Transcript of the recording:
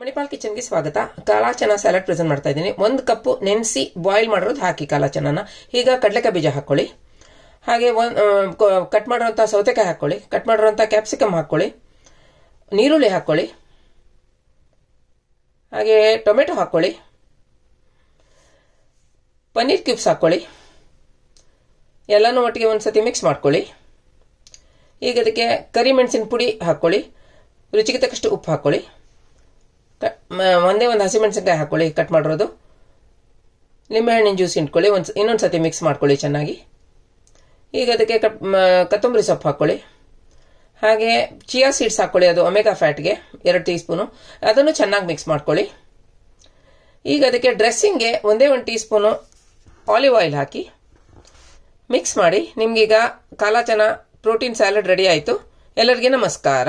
ಮಣಿಪಾಲ್ ಕಿಚನ್ಗೆ ಸ್ವಾಗತ ಕಾಲಾ ಚೆನ್ನ ಸ್ಯಾಲಡ್ ಪ್ರೆಸೆಂಟ್ ಮಾಡ್ತಾ ಇದ್ದೀನಿ ಒಂದು ಕಪ್ಪು ನೆನೆಸಿ ಬಾಯ್ಲ್ ಮಾಡಿರೋದು ಹಾಕಿ ಕಾಲಾ ಚೆನ್ನ ಈಗ ಕಡಲೆಕಾಯಿ ಬೀಜ ಹಾಕ್ಕೊಳ್ಳಿ ಹಾಗೆ ಒಂದು ಕಟ್ ಮಾಡಿರೋಂಥ ಸೌತೆಕಾಯಿ ಹಾಕ್ಕೊಳ್ಳಿ ಕಟ್ ಮಾಡಿರೋಂಥ ಕ್ಯಾಪ್ಸಿಕಮ್ ಹಾಕ್ಕೊಳ್ಳಿ ನೀರುಳ್ಳಿ ಹಾಕ್ಕೊಳ್ಳಿ ಹಾಗೆ ಟೊಮೆಟೊ ಹಾಕ್ಕೊಳ್ಳಿ ಪನ್ನೀರ್ ಕ್ಯೂಬ್ಸ್ ಹಾಕ್ಕೊಳ್ಳಿ ಎಲ್ಲನೂ ಒಟ್ಟಿಗೆ ಒಂದು ಸತಿ ಮಿಕ್ಸ್ ಮಾಡ್ಕೊಳ್ಳಿ ಈಗ ಅದಕ್ಕೆ ಕರಿಮೆಣಸಿನ ಪುಡಿ ಹಾಕ್ಕೊಳ್ಳಿ ರುಚಿಗೆ ತಕ್ಕಷ್ಟು ಉಪ್ಪು ಹಾಕ್ಕೊಳ್ಳಿ ಒಂದೇ ಒಂದು ಹಸಿಮೆಣಸಿನ್ಕಾಯಿ ಹಾಕೊಳ್ಳಿ ಕಟ್ ಮಾಡಿರೋದು ನಿಂಬೆಹಣ್ಣಿನ ಜ್ಯೂಸ್ ಇಟ್ಕೊಳ್ಳಿ ಒಂದು ಇನ್ನೊಂದು ಸತಿ ಮಿಕ್ಸ್ ಮಾಡ್ಕೊಳ್ಳಿ ಚೆನ್ನಾಗಿ ಈಗ ಅದಕ್ಕೆ ಕಟ್ ಕೊತ್ತಂಬರಿ ಸೊಪ್ಪು ಹಾಕ್ಕೊಳ್ಳಿ ಹಾಗೆ ಚಿಯಾ ಸೀಡ್ಸ್ ಹಾಕ್ಕೊಳ್ಳಿ ಅದು ಒಮೆಗಾ ಫ್ಯಾಟ್ಗೆ ಎರಡು ಟೀ ಸ್ಪೂನು ಅದನ್ನು ಚೆನ್ನಾಗಿ ಮಿಕ್ಸ್ ಮಾಡ್ಕೊಳ್ಳಿ ಈಗ ಅದಕ್ಕೆ ಡ್ರೆಸ್ಸಿಂಗ್ಗೆ ಒಂದೇ ಒಂದು ಟೀ ಸ್ಪೂನು ಆಲಿವ್ ಆಯಿಲ್ ಹಾಕಿ ಮಿಕ್ಸ್ ಮಾಡಿ ನಿಮಗೀಗ ಕಾಲಾಚನ ಪ್ರೋಟೀನ್ ಸ್ಯಾಲಡ್ ರೆಡಿ ಆಯಿತು ಎಲ್ಲರಿಗೆ ನಮಸ್ಕಾರ